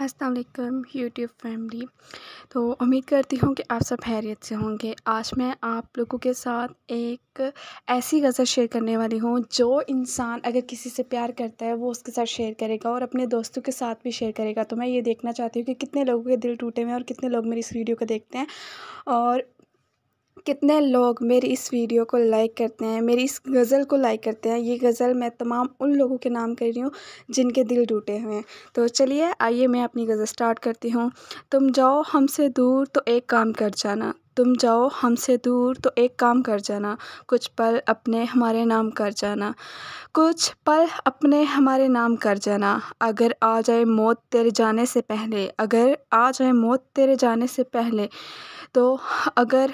Aslam YouTube family तो उम्मीद करती हूँ कि आप सब हैरियत से होंगे आज मैं आप लोगों के साथ एक ऐसी गज़ल शेयर करने वाली हूँ जो इंसान अगर किसी से प्यार करता है वो उसके साथ शेयर करेगा और अपने दोस्तों के साथ भी शेयर करेगा तो मैं ये देखना चाहती हूँ कि कितने लोगों के दिल टूटे हुए हैं और कितने लोग मेरी इस वीडियो को देखते हैं और कितने लोग मेरी इस वीडियो को लाइक करते हैं मेरी इस गज़ल को लाइक करते हैं ये गज़ल मैं तमाम उन लोगों के नाम कर रही हूँ जिनके दिल टूटे हुए हैं तो चलिए आइए मैं अपनी गज़ल स्टार्ट करती हूँ तुम जाओ हमसे दूर तो एक काम कर जाना तुम जाओ हमसे दूर तो एक काम कर जाना कुछ पल अपने हमारे नाम कर जाना कुछ पल अपने हमारे नाम कर जाना अगर आ जाए मौत तेरे जाने से पहले अगर आ जाए मौत तेरे जाने से पहले तो अगर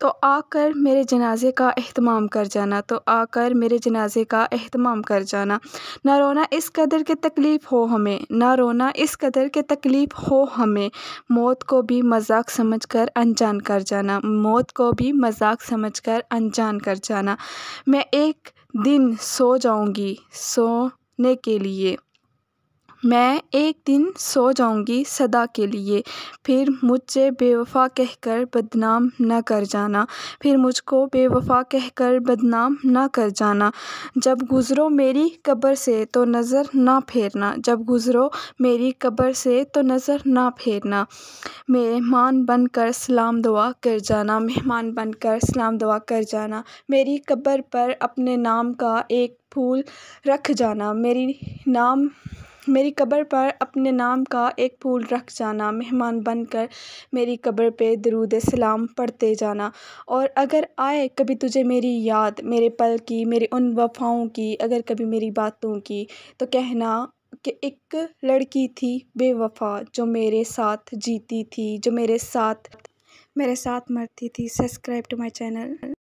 तो आकर मेरे जनाजे का अहतमाम कर जाना तो आकर मेरे जनाजे का अहतमाम कर जाना ना रोना इस कदर के तकलीफ़ हो हमें ना रोना इस कदर के तकलीफ़ हो हमें मौत को भी मजाक समझ कर अनजान कर जाना मौत को भी मजाक समझ कर अनजान कर जाना मैं एक दिन सो जाऊंगी सोने के लिए मैं एक दिन सो जाऊँगी सदा के लिए फिर मुझसे बेवफ़ा कह कर बदनाम न कर जाना फिर मुझको बेवफ़ा कह कर बदनाम ना कर जाना जब गुज़रो मेरी कब्र से तो नज़र ना फेरना जब गुज़रो मेरी कब्र से तो नज़र ना फेरना मेहमान बन कर सलाम दुआ कर जाना मेहमान बनकर सलाम दुआ कर जाना मेरी कब्र पर अपने नाम का एक फूल रख जाना मेरी नाम मेरी कब्र पर अपने नाम का एक फूल रख जाना मेहमान बनकर मेरी कब्र पे दरूद सलाम पढ़ते जाना और अगर आए कभी तुझे मेरी याद मेरे पल की मेरी उन वफाओं की अगर कभी मेरी बातों की तो कहना कि एक लड़की थी बेवफा जो मेरे साथ जीती थी जो मेरे साथ मेरे साथ मरती थी सब्सक्राइब टू माय चैनल